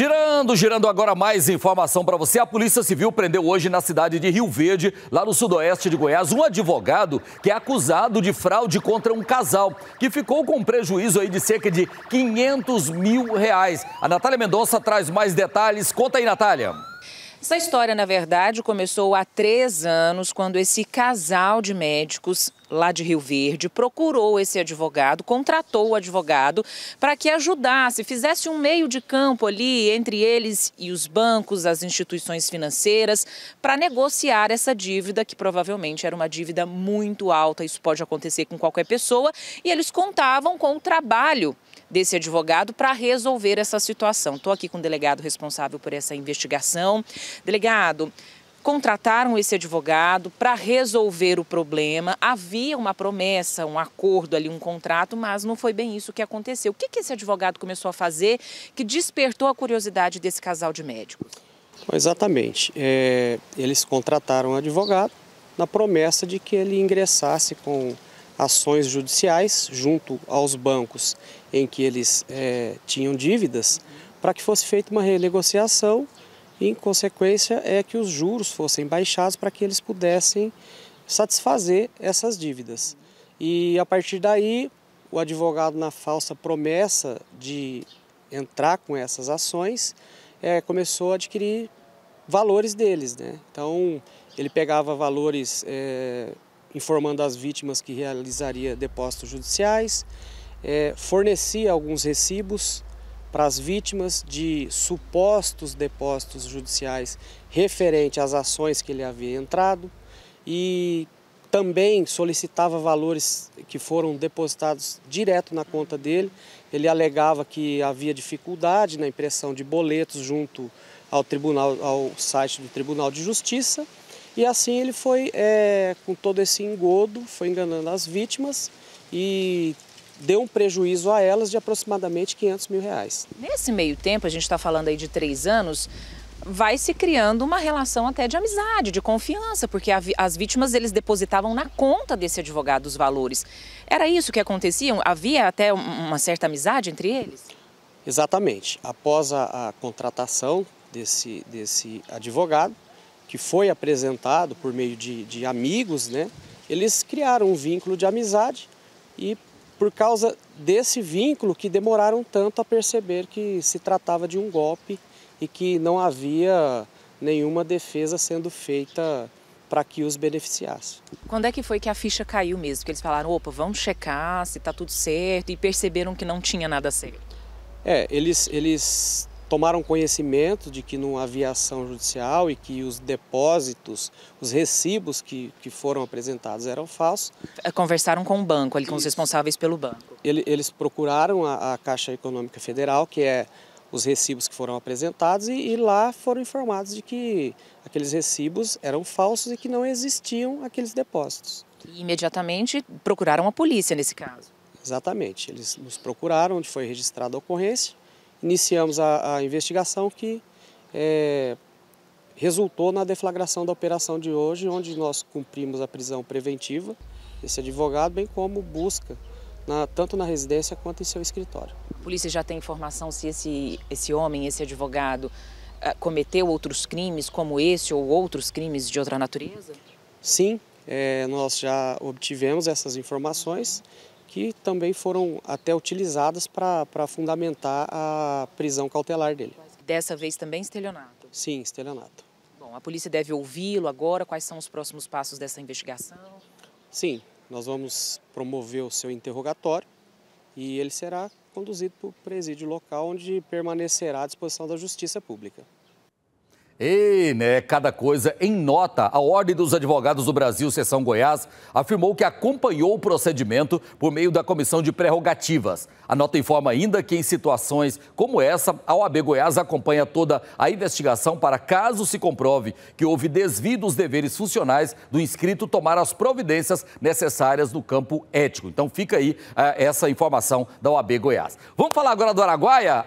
Girando, girando agora mais informação para você. A Polícia Civil prendeu hoje na cidade de Rio Verde, lá no sudoeste de Goiás, um advogado que é acusado de fraude contra um casal que ficou com um prejuízo aí de cerca de 500 mil reais. A Natália Mendonça traz mais detalhes. Conta aí, Natália. Essa história, na verdade, começou há três anos, quando esse casal de médicos lá de Rio Verde, procurou esse advogado, contratou o advogado para que ajudasse, fizesse um meio de campo ali entre eles e os bancos, as instituições financeiras, para negociar essa dívida, que provavelmente era uma dívida muito alta, isso pode acontecer com qualquer pessoa, e eles contavam com o trabalho desse advogado para resolver essa situação. Estou aqui com o delegado responsável por essa investigação. Delegado, contrataram esse advogado para resolver o problema. Havia uma promessa, um acordo ali, um contrato, mas não foi bem isso que aconteceu. O que, que esse advogado começou a fazer que despertou a curiosidade desse casal de médicos? Exatamente. É, eles contrataram um advogado na promessa de que ele ingressasse com ações judiciais junto aos bancos em que eles é, tinham dívidas para que fosse feita uma renegociação em consequência, é que os juros fossem baixados para que eles pudessem satisfazer essas dívidas. E a partir daí, o advogado, na falsa promessa de entrar com essas ações, é, começou a adquirir valores deles. Né? Então, ele pegava valores é, informando as vítimas que realizaria depósitos judiciais, é, fornecia alguns recibos para as vítimas de supostos depósitos judiciais referente às ações que ele havia entrado e também solicitava valores que foram depositados direto na conta dele. Ele alegava que havia dificuldade na impressão de boletos junto ao tribunal, ao site do Tribunal de Justiça. E assim ele foi, é, com todo esse engodo, foi enganando as vítimas e deu um prejuízo a elas de aproximadamente 500 mil reais. Nesse meio tempo, a gente está falando aí de três anos, vai se criando uma relação até de amizade, de confiança, porque a, as vítimas eles depositavam na conta desse advogado os valores. Era isso que acontecia? Havia até uma certa amizade entre eles? Exatamente. Após a, a contratação desse, desse advogado, que foi apresentado por meio de, de amigos, né, eles criaram um vínculo de amizade e por causa desse vínculo que demoraram tanto a perceber que se tratava de um golpe e que não havia nenhuma defesa sendo feita para que os beneficiasse. Quando é que foi que a ficha caiu mesmo? Que eles falaram, opa, vamos checar se está tudo certo e perceberam que não tinha nada certo. É, eles, eles tomaram conhecimento de que não havia ação judicial e que os depósitos, os recibos que, que foram apresentados eram falsos. É, conversaram com o banco, ali, com Isso. os responsáveis pelo banco. Ele, eles procuraram a, a, Caixa Econômica Federal, que é os recibos que foram apresentados, e, e lá foram informados de que aqueles recibos eram falsos e que não existiam aqueles depósitos. E imediatamente procuraram a polícia nesse caso. Exatamente, eles nos procuraram, onde foi registrada a ocorrência iniciamos a, a investigação que é, resultou na deflagração da operação de hoje, onde nós cumprimos a prisão preventiva desse advogado, bem como busca, na, tanto na residência quanto em seu escritório. A polícia já tem informação se esse, esse homem, esse advogado, ah, cometeu outros crimes como esse ou outros crimes de outra natureza? Sim, é, nós já obtivemos essas informações que também foram até utilizadas para fundamentar a prisão cautelar dele. Dessa vez também estelionato? Sim, estelionato. Bom, a polícia deve ouvi-lo agora. Quais são os próximos passos dessa investigação? Sim, nós vamos promover o seu interrogatório e ele será conduzido para o presídio local, onde permanecerá à disposição da Justiça Pública. E, né, cada coisa em nota. A Ordem dos Advogados do Brasil, Seção Goiás, afirmou que acompanhou o procedimento por meio da Comissão de Prerrogativas. A nota informa ainda que, em situações como essa, a OAB Goiás acompanha toda a investigação para, caso se comprove que houve desvio dos deveres funcionais do inscrito, tomar as providências necessárias no campo ético. Então, fica aí ah, essa informação da OAB Goiás. Vamos falar agora do Araguaia?